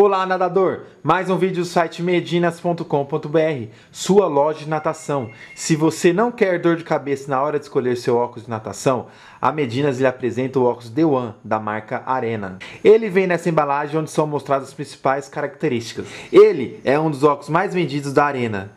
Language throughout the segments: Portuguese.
Olá nadador, mais um vídeo do site medinas.com.br, sua loja de natação. Se você não quer dor de cabeça na hora de escolher seu óculos de natação, a Medinas lhe apresenta o óculos The One da marca Arena. Ele vem nessa embalagem onde são mostradas as principais características. Ele é um dos óculos mais vendidos da Arena.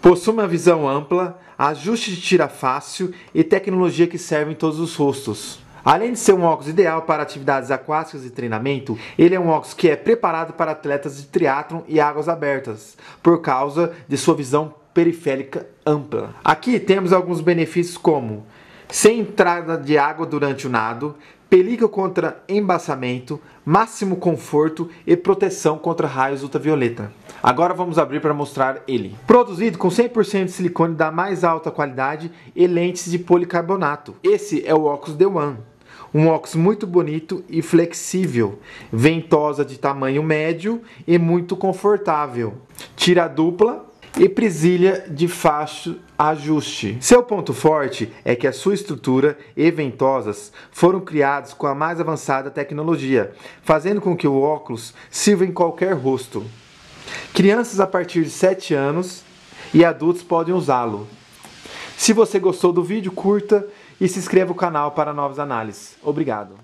Possui uma visão ampla, ajuste de tira fácil e tecnologia que serve em todos os rostos. Além de ser um óculos ideal para atividades aquáticas e treinamento, ele é um óculos que é preparado para atletas de triatlon e águas abertas, por causa de sua visão periférica ampla. Aqui temos alguns benefícios como sem entrada de água durante o nado, película contra embaçamento, máximo conforto e proteção contra raios ultravioleta. Agora vamos abrir para mostrar ele. Produzido com 100% de silicone da mais alta qualidade e lentes de policarbonato. Esse é o óculos The One. Um óculos muito bonito e flexível, ventosa de tamanho médio e muito confortável. Tira dupla e presilha de fácil ajuste. Seu ponto forte é que a sua estrutura e ventosas foram criados com a mais avançada tecnologia, fazendo com que o óculos sirva em qualquer rosto. Crianças a partir de 7 anos e adultos podem usá-lo. Se você gostou do vídeo, curta, e se inscreva no canal para novas análises. Obrigado.